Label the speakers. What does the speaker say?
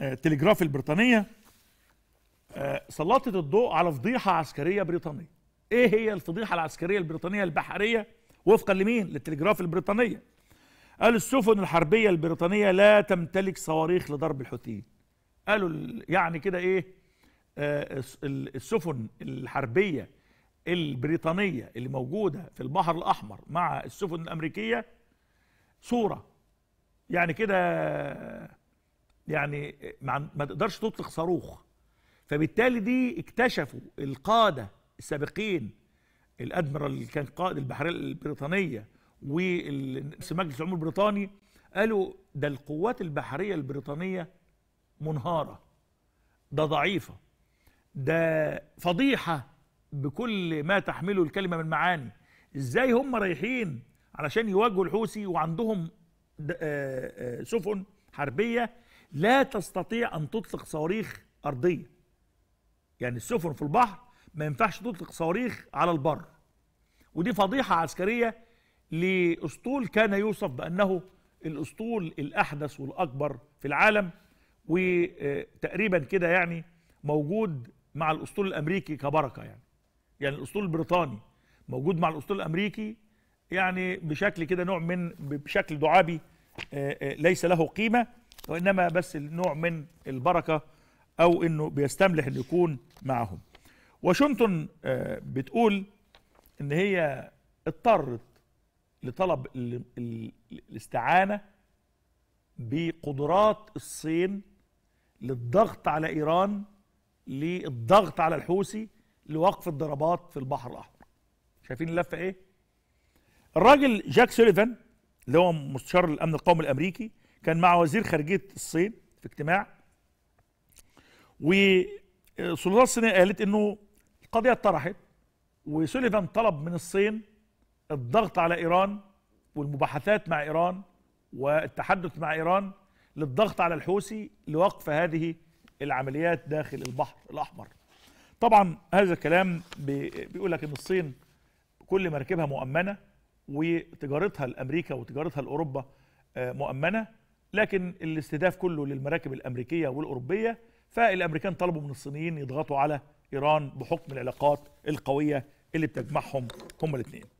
Speaker 1: التلجراف آه، البريطانيه آه، سلطت الضوء على فضيحه عسكريه بريطانيه ايه هي الفضيحه العسكريه البريطانيه البحريه وفقا لمين للتلجراف البريطانيه قال السفن الحربيه البريطانيه لا تمتلك صواريخ لضرب الحوثيين قالوا يعني كده ايه آه، السفن الحربيه البريطانيه اللي موجوده في البحر الاحمر مع السفن الامريكيه صوره يعني كده يعني ما تقدرش تطلق صاروخ فبالتالي دي اكتشفوا القاده السابقين الادميرال اللي كان قائد البحريه البريطانيه ورئيس مجلس البريطاني قالوا ده القوات البحريه البريطانيه منهاره ده ضعيفه ده فضيحه بكل ما تحمله الكلمه من معاني ازاي هم رايحين علشان يواجهوا الحوثي وعندهم آه، آه، سفن حربيه لا تستطيع أن تطلق صواريخ أرضية يعني السفن في البحر ما ينفعش تطلق صواريخ على البر ودي فضيحة عسكرية لأسطول كان يوصف بأنه الأسطول الأحدث والأكبر في العالم وتقريبا كده يعني موجود مع الأسطول الأمريكي كبركة يعني يعني الأسطول البريطاني موجود مع الأسطول الأمريكي يعني بشكل كده نوع من بشكل دعابي آه، آه، ليس له قيمة وانما بس نوع من البركه او انه بيستملح انه يكون معهم واشنطن آه، بتقول ان هي اضطرت لطلب الاستعانه بقدرات الصين للضغط على ايران للضغط على الحوثي لوقف الضربات في البحر الاحمر شايفين اللفه ايه الراجل جاك سوليفان اللي هو مستشار الامن القومي الامريكي كان مع وزير خارجيه الصين في اجتماع والسلطات الصينيه قالت انه القضيه اتطرحت وسوليفان طلب من الصين الضغط على ايران والمباحثات مع ايران والتحدث مع ايران للضغط على الحوثي لوقف هذه العمليات داخل البحر الاحمر طبعا هذا الكلام بيقول لك ان الصين كل مركبها مؤمنه وتجارتها لامريكا وتجارتها لاوروبا آه، مؤمنه لكن الاستهداف كله للمراكب الامريكيه والاوروبيه فالامريكان طلبوا من الصينيين يضغطوا على ايران بحكم العلاقات القويه اللي بتجمعهم هما الاثنين